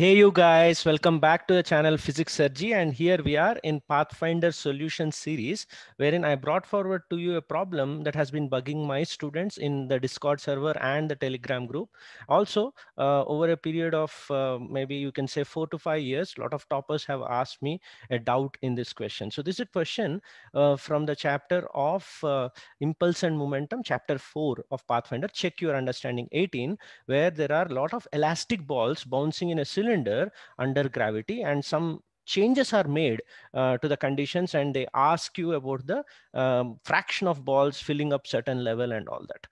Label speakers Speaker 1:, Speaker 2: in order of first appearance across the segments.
Speaker 1: Hey you guys, welcome back to the channel Physics Sergi and here we are in Pathfinder solution series wherein I brought forward to you a problem that has been bugging my students in the Discord server and the Telegram group. Also uh, over a period of uh, maybe you can say four to five years, a lot of toppers have asked me a doubt in this question. So this is a question uh, from the chapter of uh, impulse and momentum chapter four of Pathfinder check your understanding 18 where there are a lot of elastic balls bouncing in a cylinder cylinder under gravity and some changes are made uh, to the conditions and they ask you about the um, fraction of balls filling up certain level and all that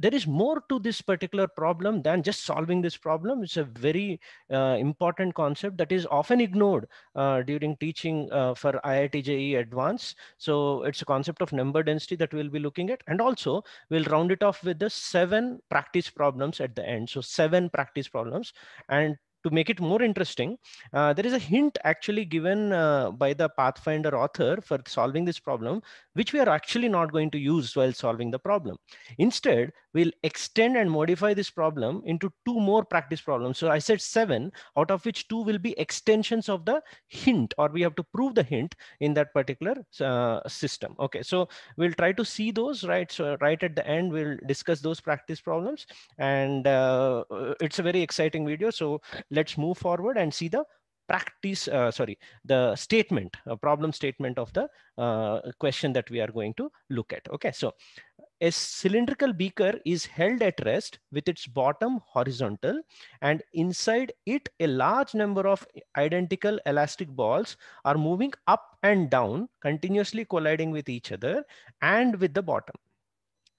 Speaker 1: there is more to this particular problem than just solving this problem. It's a very uh, important concept that is often ignored uh, during teaching uh, for IIT JEE Advanced. So it's a concept of number density that we'll be looking at. And also we'll round it off with the seven practice problems at the end. So seven practice problems and to make it more interesting, uh, there is a hint actually given uh, by the Pathfinder author for solving this problem which we are actually not going to use while solving the problem. Instead, we'll extend and modify this problem into two more practice problems. So I said seven, out of which two will be extensions of the hint, or we have to prove the hint in that particular uh, system. Okay, so we'll try to see those, right? So right at the end, we'll discuss those practice problems. And uh, it's a very exciting video. So let's move forward and see the practice, uh, sorry, the statement, a problem statement of the uh, question that we are going to look at. Okay, so a cylindrical beaker is held at rest with its bottom horizontal and inside it a large number of identical elastic balls are moving up and down continuously colliding with each other and with the bottom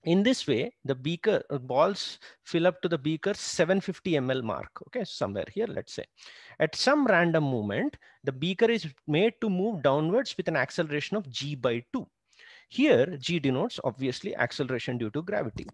Speaker 1: in this way, the beaker uh, balls fill up to the beaker 750 ml mark, okay, somewhere here, let's say. At some random moment, the beaker is made to move downwards with an acceleration of g by 2. Here, G denotes obviously acceleration due to gravity.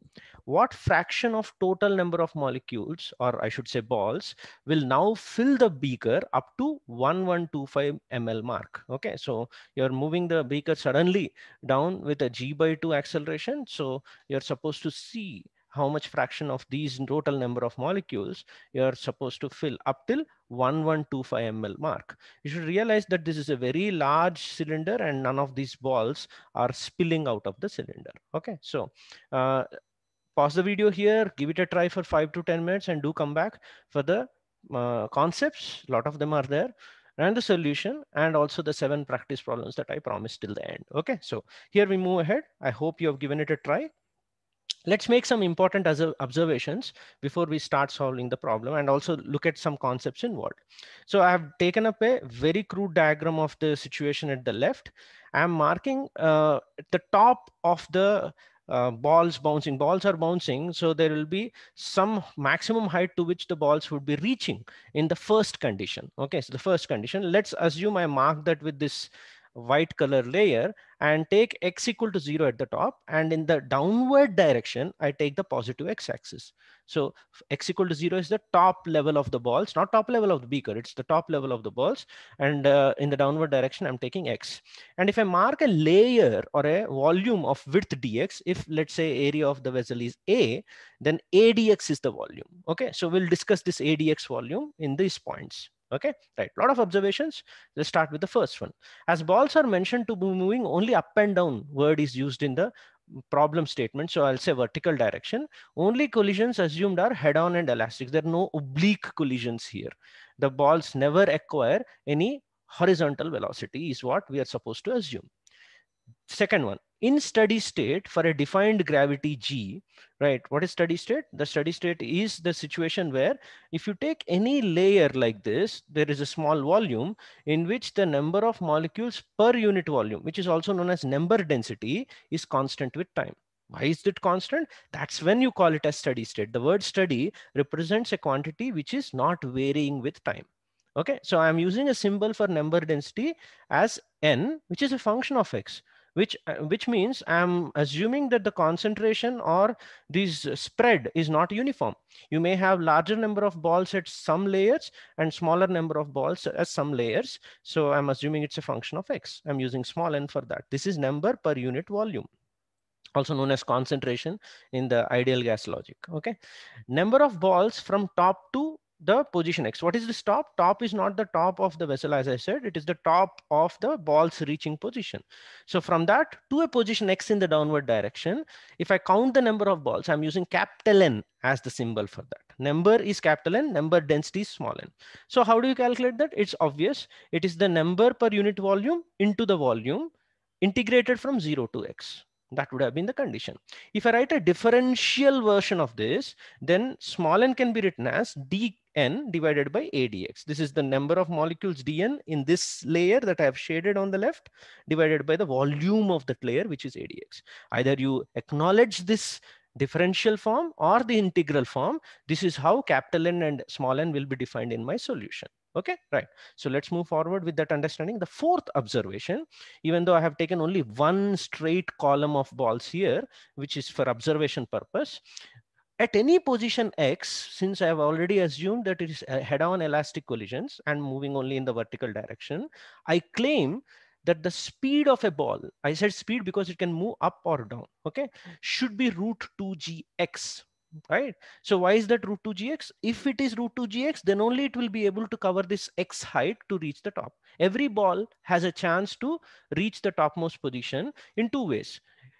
Speaker 1: What fraction of total number of molecules, or I should say balls, will now fill the beaker up to 1125 ml mark? Okay, so you're moving the beaker suddenly down with a G by 2 acceleration. So you're supposed to see how much fraction of these total number of molecules you're supposed to fill up till 1125 ml mark. You should realize that this is a very large cylinder and none of these balls are spilling out of the cylinder. Okay, so uh, pause the video here, give it a try for five to 10 minutes and do come back for the uh, concepts. A lot of them are there and the solution and also the seven practice problems that I promised till the end. Okay, so here we move ahead. I hope you have given it a try. Let's make some important observations before we start solving the problem and also look at some concepts involved. So I have taken up a very crude diagram of the situation at the left. I'm marking uh, the top of the uh, balls bouncing. Balls are bouncing, so there will be some maximum height to which the balls would be reaching in the first condition. Okay, so the first condition. Let's assume I mark that with this white color layer and take x equal to zero at the top. And in the downward direction, I take the positive x axis. So x equal to zero is the top level of the balls, not top level of the beaker, it's the top level of the balls. And uh, in the downward direction, I'm taking x. And if I mark a layer or a volume of width dx, if let's say area of the vessel is A, then ADX is the volume. Okay, so we'll discuss this ADX volume in these points. Okay, right. A lot of observations. Let's start with the first one. As balls are mentioned to be moving only up and down, word is used in the problem statement. So I'll say vertical direction. Only collisions assumed are head-on and elastic. There are no oblique collisions here. The balls never acquire any horizontal velocity is what we are supposed to assume second one in steady state for a defined gravity g right what is steady state the steady state is the situation where if you take any layer like this there is a small volume in which the number of molecules per unit volume which is also known as number density is constant with time why is it constant? That's when you call it a steady state. The word steady represents a quantity which is not varying with time. Okay, so I'm using a symbol for number density as n, which is a function of x which, uh, which means I'm assuming that the concentration or this spread is not uniform. You may have larger number of balls at some layers and smaller number of balls at some layers. So I'm assuming it's a function of X. I'm using small n for that. This is number per unit volume also known as concentration in the ideal gas logic. Okay. Number of balls from top to the position x. What is the stop? Top is not the top of the vessel, as I said, it is the top of the ball's reaching position. So from that to a position x in the downward direction, if I count the number of balls, I'm using capital N as the symbol for that. Number is capital N, number density is small n. So how do you calculate that? It's obvious. It is the number per unit volume into the volume integrated from zero to x that would have been the condition. If I write a differential version of this, then small n can be written as d n divided by Adx. This is the number of molecules dn in this layer that I have shaded on the left divided by the volume of that layer, which is Adx. Either you acknowledge this differential form or the integral form. This is how capital N and small n will be defined in my solution. Okay, right. So let's move forward with that understanding. The fourth observation, even though I have taken only one straight column of balls here, which is for observation purpose, at any position x, since I have already assumed that it is uh, head-on elastic collisions and moving only in the vertical direction, I claim that the speed of a ball, I said speed because it can move up or down, okay, should be root 2gx, right? So why is that root 2gx? If it is root 2gx, then only it will be able to cover this x height to reach the top. Every ball has a chance to reach the topmost position in two ways.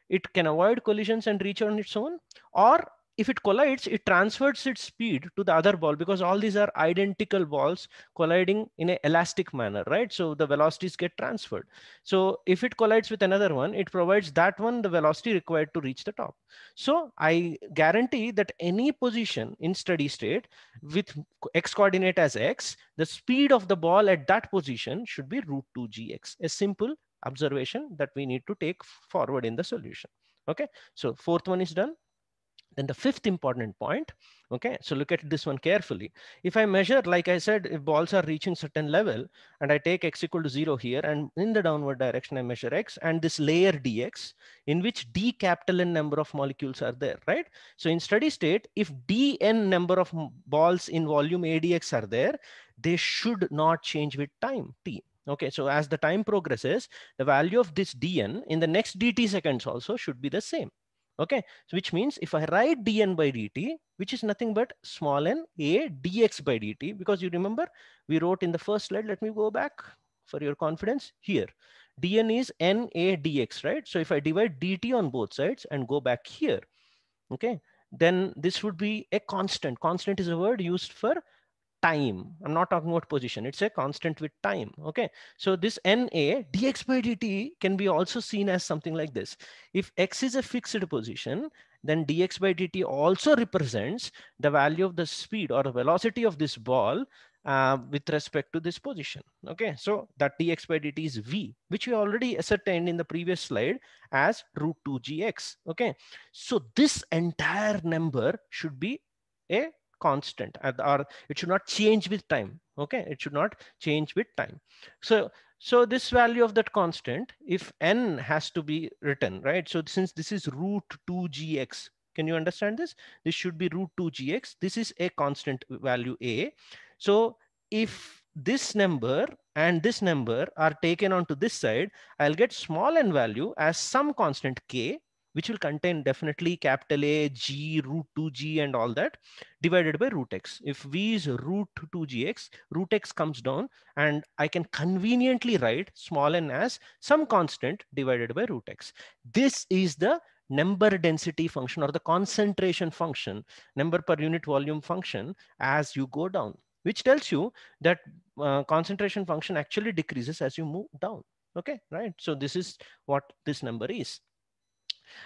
Speaker 1: It can avoid collisions and reach on its own, or if it collides, it transfers its speed to the other ball because all these are identical balls colliding in an elastic manner, right? So the velocities get transferred. So if it collides with another one, it provides that one the velocity required to reach the top. So I guarantee that any position in steady state with x coordinate as x, the speed of the ball at that position should be root 2 gx, a simple observation that we need to take forward in the solution. Okay, so fourth one is done. Then the fifth important point, okay, so look at this one carefully. If I measure, like I said, if balls are reaching certain level and I take x equal to zero here and in the downward direction, I measure x and this layer dx in which d capital N number of molecules are there, right? So in steady state, if dn number of balls in volume adx are there, they should not change with time t. Okay, so as the time progresses, the value of this dn in the next dt seconds also should be the same. Okay, so which means if I write dn by dt, which is nothing but small n a dx by dt, because you remember we wrote in the first slide, let me go back for your confidence here. dn is n a dx, right? So if I divide dt on both sides and go back here, okay, then this would be a constant. Constant is a word used for time. I'm not talking about position. It's a constant with time. Okay. So this NA dx by dt can be also seen as something like this. If x is a fixed position, then dx by dt also represents the value of the speed or the velocity of this ball uh, with respect to this position. Okay, so that dx by dt is v, which we already ascertained in the previous slide as root 2gx. Okay, so this entire number should be a constant or it should not change with time. Okay, it should not change with time. So, so this value of that constant, if n has to be written, right? So since this is root 2gx, can you understand this? This should be root 2gx. This is a constant value a. So if this number and this number are taken onto this side, I'll get small n value as some constant k which will contain definitely capital A, G, root 2G and all that divided by root x. If V is root 2GX, root x comes down and I can conveniently write small n as some constant divided by root x. This is the number density function or the concentration function, number per unit volume function as you go down, which tells you that uh, concentration function actually decreases as you move down okay right so this is what this number is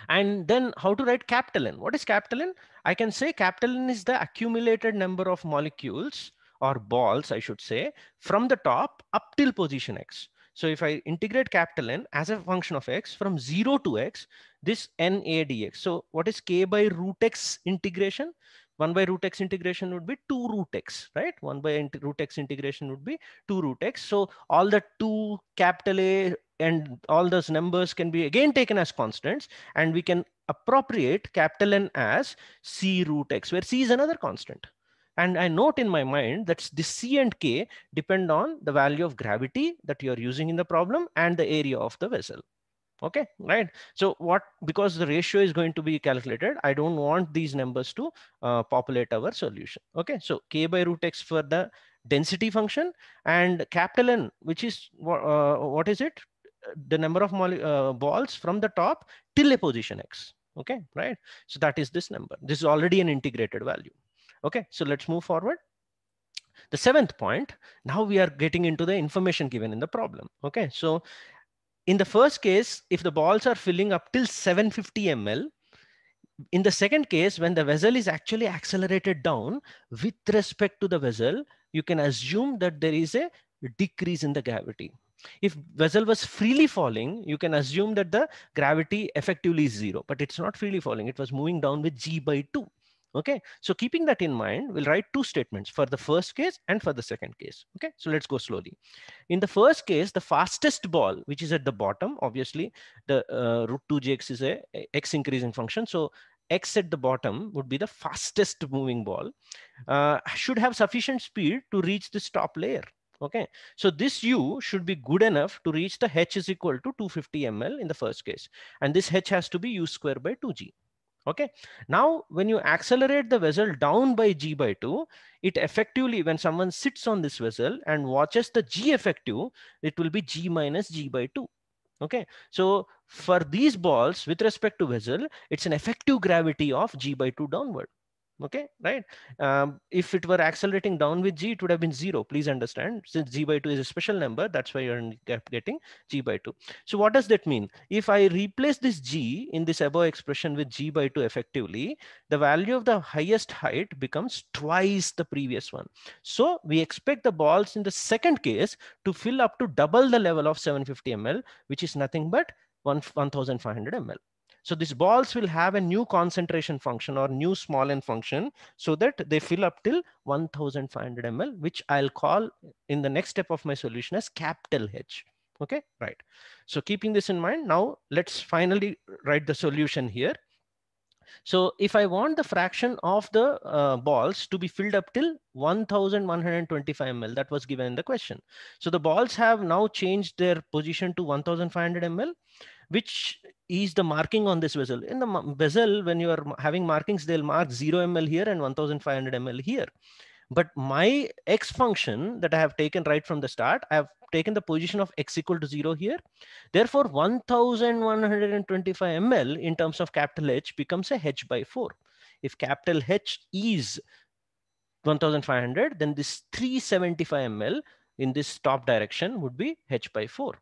Speaker 1: and then how to write capital N. What is capital N? I can say capital N is the accumulated number of molecules or balls, I should say, from the top up till position X. So if I integrate capital N as a function of X from zero to X, this NA dx. So what is K by root X integration? 1 by root x integration would be 2 root x, right? 1 by root x integration would be 2 root x. So all the 2 capital A and all those numbers can be again taken as constants and we can appropriate capital N as C root X where C is another constant. And I note in my mind that this C and K depend on the value of gravity that you're using in the problem and the area of the vessel. Okay, right. So what, because the ratio is going to be calculated, I don't want these numbers to uh, populate our solution. Okay, so K by root X for the density function and capital N, which is, uh, what is it? the number of uh, balls from the top till a position x. Okay, right? So that is this number. This is already an integrated value. Okay, so let's move forward. The seventh point, now we are getting into the information given in the problem. Okay, so in the first case, if the balls are filling up till 750 ml, in the second case, when the vessel is actually accelerated down with respect to the vessel, you can assume that there is a decrease in the gravity. If vessel was freely falling, you can assume that the gravity effectively is zero, but it's not freely falling. It was moving down with G by two. Okay, so keeping that in mind, we'll write two statements for the first case and for the second case. Okay, so let's go slowly. In the first case, the fastest ball, which is at the bottom, obviously the uh, root 2gx is a x increasing function. So x at the bottom would be the fastest moving ball, uh, should have sufficient speed to reach this top layer. Okay, so this U should be good enough to reach the H is equal to 250 ml in the first case. And this H has to be U square by 2G. Okay, now when you accelerate the vessel down by G by 2, it effectively, when someone sits on this vessel and watches the G effective, it will be G minus G by 2. Okay, so for these balls with respect to vessel, it's an effective gravity of G by 2 downward okay right um, if it were accelerating down with g it would have been zero please understand since g by 2 is a special number that's why you're getting g by 2 so what does that mean if i replace this g in this above expression with g by 2 effectively the value of the highest height becomes twice the previous one so we expect the balls in the second case to fill up to double the level of 750 ml which is nothing but 1500 ml so these balls will have a new concentration function or new small n function so that they fill up till 1500 ml, which I'll call in the next step of my solution as capital H. Okay, right. So keeping this in mind, now let's finally write the solution here. So if I want the fraction of the uh, balls to be filled up till 1125 ml, that was given in the question. So the balls have now changed their position to 1500 ml, which is the marking on this vessel. In the vessel, when you are having markings, they'll mark 0 ml here and 1500 ml here. But my x function that I have taken right from the start, I have taken the position of x equal to 0 here. Therefore, 1125 ml in terms of capital H becomes a h by 4. If capital H is 1500, then this 375 ml in this top direction would be h by 4.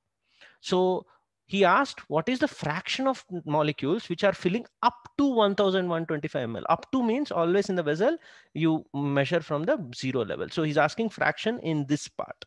Speaker 1: So he asked what is the fraction of molecules which are filling up to 1125 ml up to means always in the vessel you measure from the zero level so he's asking fraction in this part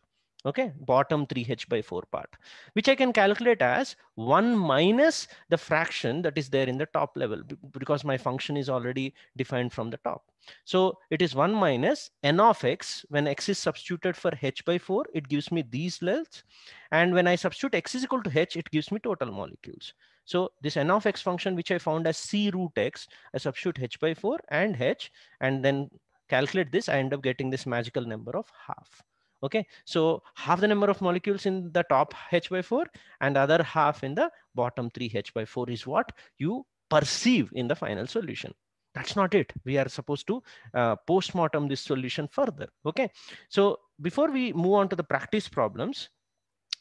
Speaker 1: okay, bottom 3h by 4 part, which I can calculate as 1 minus the fraction that is there in the top level because my function is already defined from the top. So it is 1 minus n of x. When x is substituted for h by 4, it gives me these lengths. And when I substitute x is equal to h, it gives me total molecules. So this n of x function, which I found as c root x, I substitute h by 4 and h, and then calculate this, I end up getting this magical number of half okay so half the number of molecules in the top h by 4 and other half in the bottom 3 h by 4 is what you perceive in the final solution that's not it we are supposed to uh, post-mortem this solution further okay so before we move on to the practice problems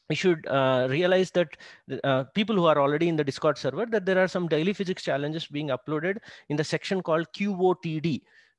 Speaker 1: we should uh, realize that uh, people who are already in the discord server that there are some daily physics challenges being uploaded in the section called qotd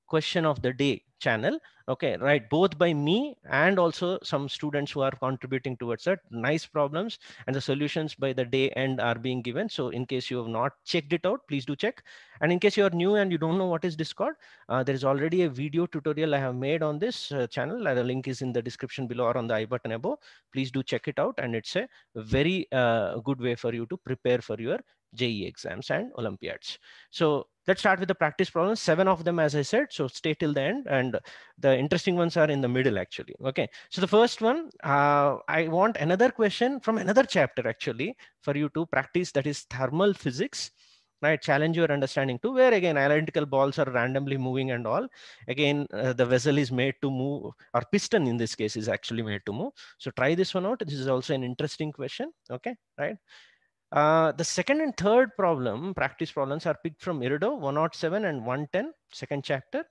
Speaker 1: question of the day channel okay right both by me and also some students who are contributing towards it nice problems and the solutions by the day end are being given so in case you have not checked it out please do check and in case you are new and you don't know what is discord uh, there is already a video tutorial i have made on this uh, channel uh, the link is in the description below or on the i button above please do check it out and it's a very uh, good way for you to prepare for your JE exams and Olympiads. So let's start with the practice problems, seven of them, as I said, so stay till the end. And the interesting ones are in the middle actually. Okay, so the first one, uh, I want another question from another chapter actually for you to practice that is thermal physics right challenge your understanding to where again identical balls are randomly moving and all again uh, the vessel is made to move or piston in this case is actually made to move so try this one out this is also an interesting question okay right uh, the second and third problem, practice problems are picked from Irido 107 and 110, second chapter.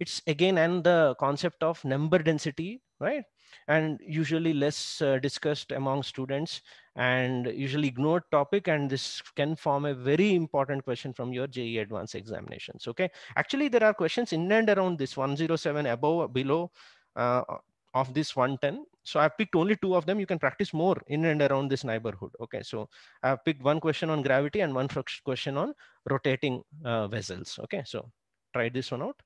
Speaker 1: It's again, and the concept of number density, right? And usually less uh, discussed among students and usually ignored topic. And this can form a very important question from your JE advanced examinations, okay? Actually, there are questions in and around this 107 above, below, uh, of this 110 so I've picked only two of them. You can practice more in and around this neighborhood. Okay, so I've picked one question on gravity and one question on rotating uh, vessels. Okay, so try this one out.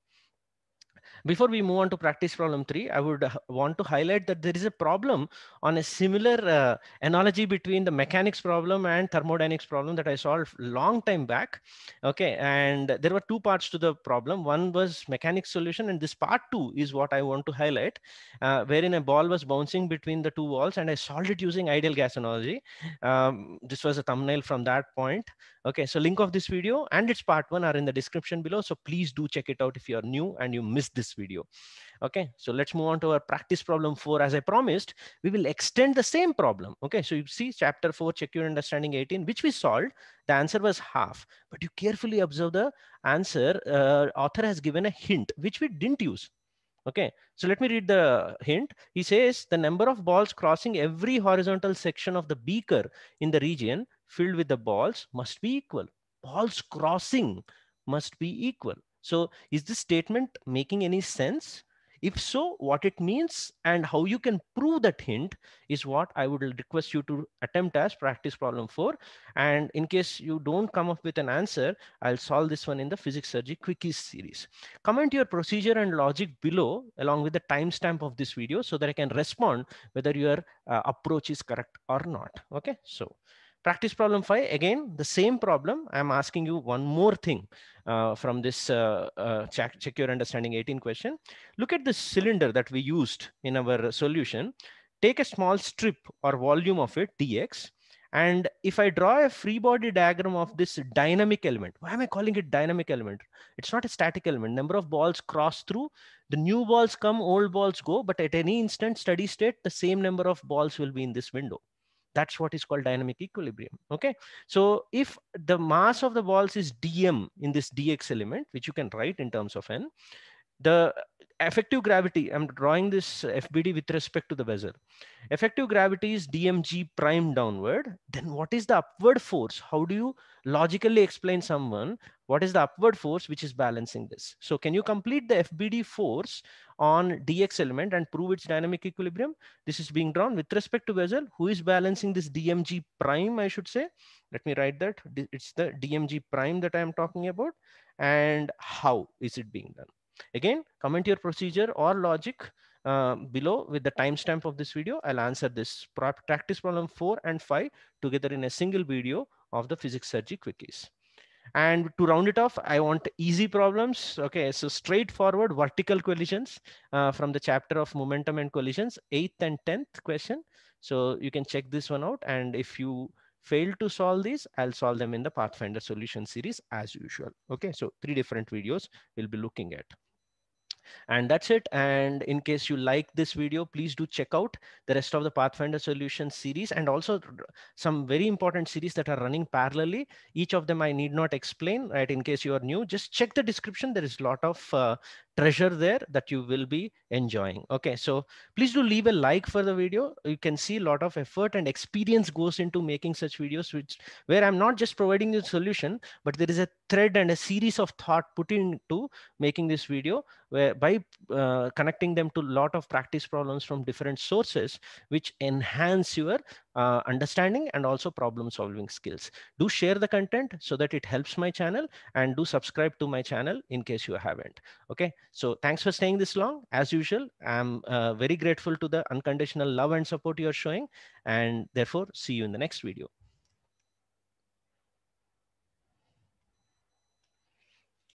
Speaker 1: Before we move on to practice problem three, I would want to highlight that there is a problem on a similar uh, analogy between the mechanics problem and thermodynamics problem that I solved long time back. Okay, and there were two parts to the problem. One was mechanics solution and this part two is what I want to highlight, uh, wherein a ball was bouncing between the two walls and I solved it using ideal gas analogy. Um, this was a thumbnail from that point. Okay, so link of this video and its part one are in the description below. So please do check it out if you are new and you missed this video. Okay, so let's move on to our practice problem four. As I promised, we will extend the same problem. Okay, so you see chapter four, check your understanding 18, which we solved. The answer was half, but you carefully observe the answer. Uh, author has given a hint, which we didn't use. Okay, so let me read the hint. He says the number of balls crossing every horizontal section of the beaker in the region filled with the balls must be equal. Balls crossing must be equal. So is this statement making any sense? If so, what it means and how you can prove that hint is what I would request you to attempt as practice problem four. And in case you don't come up with an answer, I'll solve this one in the physics surgery quickies series. Comment your procedure and logic below along with the timestamp of this video so that I can respond whether your uh, approach is correct or not. Okay, so. Practice problem five, again, the same problem. I'm asking you one more thing uh, from this uh, uh, check, check your understanding 18 question. Look at the cylinder that we used in our solution. Take a small strip or volume of it, dx, and if I draw a free body diagram of this dynamic element, why am I calling it dynamic element? It's not a static element. Number of balls cross through, the new balls come, old balls go, but at any instant, steady state, the same number of balls will be in this window. That's what is called dynamic equilibrium. Okay. So if the mass of the balls is dm in this dx element, which you can write in terms of n, the effective gravity, I'm drawing this FBD with respect to the vessel. Effective gravity is dmg prime downward. Then what is the upward force? How do you logically explain someone what is the upward force which is balancing this? So can you complete the FBD force on DX element and prove its dynamic equilibrium? This is being drawn with respect to vessel. Who is balancing this DMG prime, I should say? Let me write that. It's the DMG prime that I am talking about. And how is it being done? Again, comment your procedure or logic uh, below with the timestamp of this video. I'll answer this practice problem four and five together in a single video of the physics surgery quickies. And to round it off, I want easy problems. Okay, so straightforward vertical collisions uh, from the chapter of momentum and collisions, eighth and 10th question. So you can check this one out. And if you fail to solve these, I'll solve them in the Pathfinder solution series as usual. Okay, so three different videos we'll be looking at. And that's it. And in case you like this video, please do check out the rest of the Pathfinder Solutions series and also some very important series that are running parallelly. Each of them I need not explain, right? In case you are new, just check the description. There is a lot of uh, treasure there that you will be enjoying. Okay, so please do leave a like for the video. You can see a lot of effort and experience goes into making such videos, which where I'm not just providing the solution, but there is a thread and a series of thought put into making this video where by uh, connecting them to a lot of practice problems from different sources, which enhance your uh, understanding and also problem solving skills. Do share the content so that it helps my channel and do subscribe to my channel in case you haven't. Okay, so thanks for staying this long. As usual, I'm uh, very grateful to the unconditional love and support you're showing and therefore see you in the next video.